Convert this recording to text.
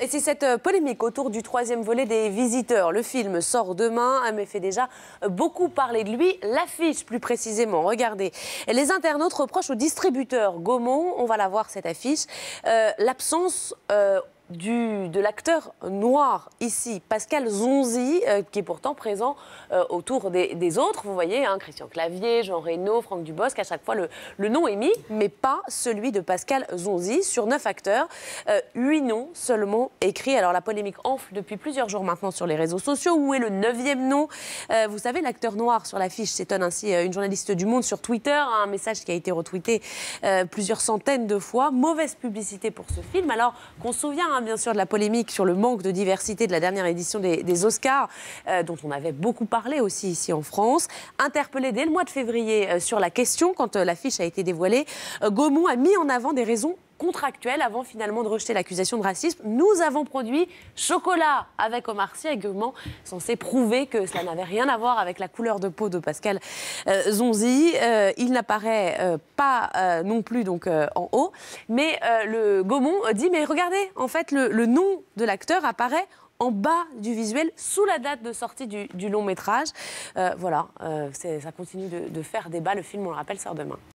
Et c'est cette euh, polémique autour du troisième volet des visiteurs. Le film sort demain, mais fait déjà euh, beaucoup parler de lui. L'affiche, plus précisément. Regardez. Les internautes reprochent au distributeur Gaumont, on va la voir cette affiche, euh, l'absence du, de l'acteur noir ici, Pascal Zonzi, euh, qui est pourtant présent euh, autour des, autres. Vous voyez, hein, Christian Clavier, Jean Reno, Franck Dubosc, à chaque fois le, le, nom est mis, mais pas celui de Pascal Zonzi. Sur neuf acteurs, euh, huit noms seulement écrits. Alors la polémique enfle depuis plusieurs jours maintenant sur les réseaux sociaux. Où est le neuvième nom Vous savez, l'acteur noir sur l'affiche s'étonne ainsi une journaliste du Monde sur Twitter, un message qui a été retweeté plusieurs centaines de fois. Mauvaise publicité pour ce film, alors qu'on se souvient hein, bien sûr, de la polémique sur le manque de diversité de la dernière édition des, Oscars, euh, dont on avait beaucoup parlé aussi ici en France. Interpellé dès le mois de février euh, sur la question, quand euh, l'affiche a été dévoilée, Gaumont a mis en avant des raisons Contractuel avant finalement de rejeter l'accusation de racisme. Nous avons produit chocolat avec Omar Sy, également censé prouver que ça n'avait rien à voir avec la couleur de peau de Pascal euh, Zonzi. Euh, il n'apparaît euh, pas non plus donc en haut, mais le Gaumont dit mais regardez, en fait le, nom de l'acteur apparaît en bas du visuel, sous la date de sortie du, long métrage. voilà, ça continue de, de, faire débat. Le film, on le rappelle, sort demain.